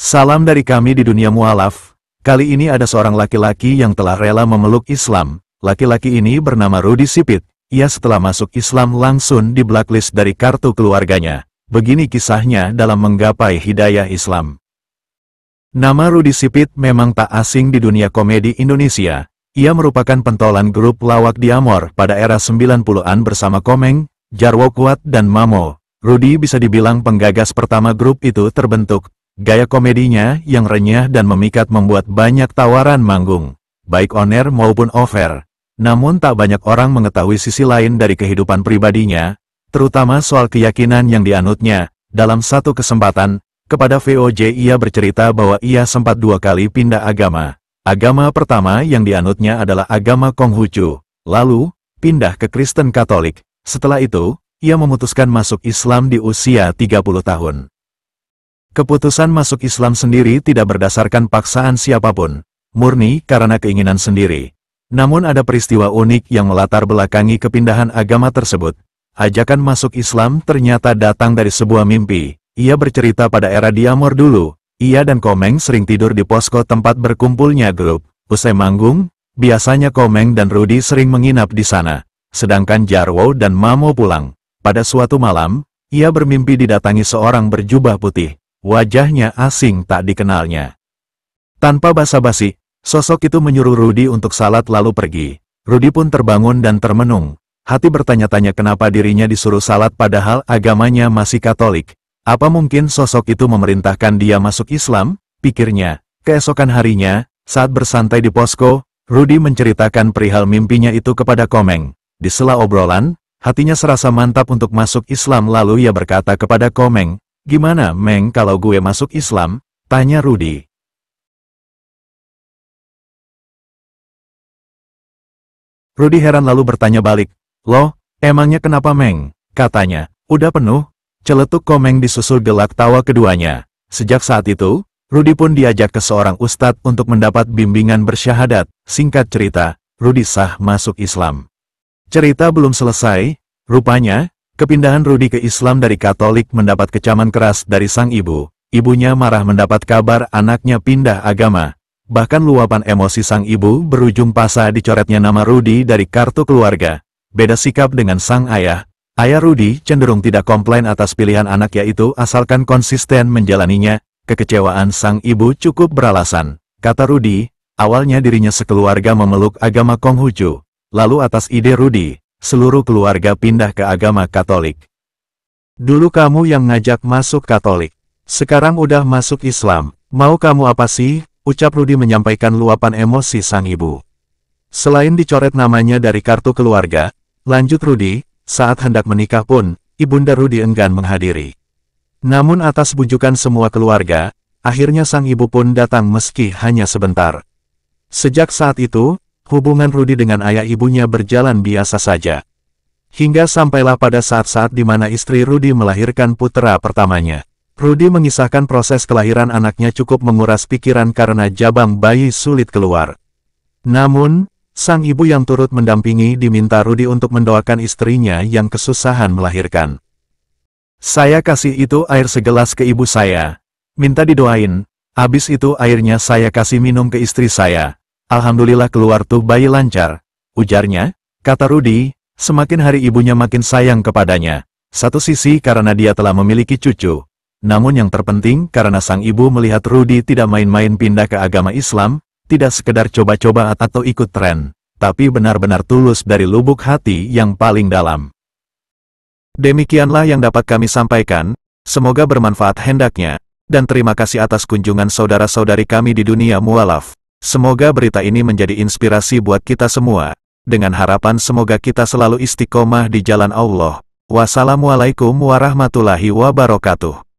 Salam dari kami di dunia mualaf, kali ini ada seorang laki-laki yang telah rela memeluk Islam, laki-laki ini bernama Rudi Sipit, ia setelah masuk Islam langsung di blacklist dari kartu keluarganya. Begini kisahnya dalam menggapai hidayah Islam. Nama Rudi Sipit memang tak asing di dunia komedi Indonesia. Ia merupakan pentolan grup lawak Di Amor pada era 90-an bersama Komeng, Jarwo Kuat dan Mamo. Rudi bisa dibilang penggagas pertama grup itu terbentuk, Gaya komedinya yang renyah dan memikat membuat banyak tawaran manggung, baik on-air maupun off-air. Namun tak banyak orang mengetahui sisi lain dari kehidupan pribadinya, terutama soal keyakinan yang dianutnya. Dalam satu kesempatan, kepada VOJ ia bercerita bahwa ia sempat dua kali pindah agama. Agama pertama yang dianutnya adalah agama Konghucu, lalu pindah ke Kristen Katolik. Setelah itu, ia memutuskan masuk Islam di usia 30 tahun. Keputusan masuk Islam sendiri tidak berdasarkan paksaan siapapun, murni karena keinginan sendiri. Namun ada peristiwa unik yang melatar belakangi kepindahan agama tersebut. Ajakan masuk Islam ternyata datang dari sebuah mimpi. Ia bercerita pada era Diamor dulu, ia dan Komeng sering tidur di posko tempat berkumpulnya grup. Usai manggung, biasanya Komeng dan Rudi sering menginap di sana. Sedangkan Jarwo dan Mamo pulang. Pada suatu malam, ia bermimpi didatangi seorang berjubah putih. Wajahnya asing tak dikenalnya. Tanpa basa-basi, sosok itu menyuruh Rudi untuk salat lalu pergi. Rudi pun terbangun dan termenung. Hati bertanya-tanya kenapa dirinya disuruh salat padahal agamanya masih Katolik. Apa mungkin sosok itu memerintahkan dia masuk Islam? Pikirnya. Keesokan harinya, saat bersantai di posko, Rudi menceritakan perihal mimpinya itu kepada Komeng. Di sela obrolan, hatinya serasa mantap untuk masuk Islam lalu ia berkata kepada Komeng, Gimana Meng kalau gue masuk Islam? Tanya Rudy. Rudy heran lalu bertanya balik, Loh, emangnya kenapa Meng? Katanya, udah penuh? Celetuk Komeng disusul gelak tawa keduanya. Sejak saat itu, Rudi pun diajak ke seorang ustadz untuk mendapat bimbingan bersyahadat. Singkat cerita, Rudi sah masuk Islam. Cerita belum selesai, rupanya, Kepindahan Rudi ke Islam dari Katolik mendapat kecaman keras dari sang ibu. Ibunya marah mendapat kabar anaknya pindah agama. Bahkan luapan emosi sang ibu berujung pasah dicoretnya nama Rudi dari kartu keluarga. Beda sikap dengan sang ayah. Ayah Rudi cenderung tidak komplain atas pilihan anak yaitu asalkan konsisten menjalaninya. Kekecewaan sang ibu cukup beralasan. Kata Rudi, awalnya dirinya sekeluarga memeluk agama Konghucu. Lalu atas ide Rudi, seluruh keluarga pindah ke agama Katolik. Dulu kamu yang ngajak masuk Katolik, sekarang udah masuk Islam, mau kamu apa sih? Ucap Rudi menyampaikan luapan emosi sang ibu. Selain dicoret namanya dari kartu keluarga, lanjut Rudi, saat hendak menikah pun, Ibunda Rudi enggan menghadiri. Namun atas bujukan semua keluarga, akhirnya sang ibu pun datang meski hanya sebentar. Sejak saat itu, hubungan Rudi dengan ayah ibunya berjalan biasa saja. Hingga sampailah pada saat-saat di mana istri Rudi melahirkan putera pertamanya. Rudi mengisahkan proses kelahiran anaknya cukup menguras pikiran karena jabang bayi sulit keluar. Namun, sang ibu yang turut mendampingi diminta Rudi untuk mendoakan istrinya yang kesusahan melahirkan. Saya kasih itu air segelas ke ibu saya. Minta didoain, habis itu airnya saya kasih minum ke istri saya. Alhamdulillah keluar tuh bayi lancar, ujarnya, kata Rudi, semakin hari ibunya makin sayang kepadanya. Satu sisi karena dia telah memiliki cucu, namun yang terpenting karena sang ibu melihat Rudi tidak main-main pindah ke agama Islam, tidak sekedar coba-coba atau ikut tren, tapi benar-benar tulus dari lubuk hati yang paling dalam. Demikianlah yang dapat kami sampaikan, semoga bermanfaat hendaknya, dan terima kasih atas kunjungan saudara-saudari kami di dunia mualaf. Semoga berita ini menjadi inspirasi buat kita semua, dengan harapan semoga kita selalu istiqomah di jalan Allah. Wassalamualaikum warahmatullahi wabarakatuh.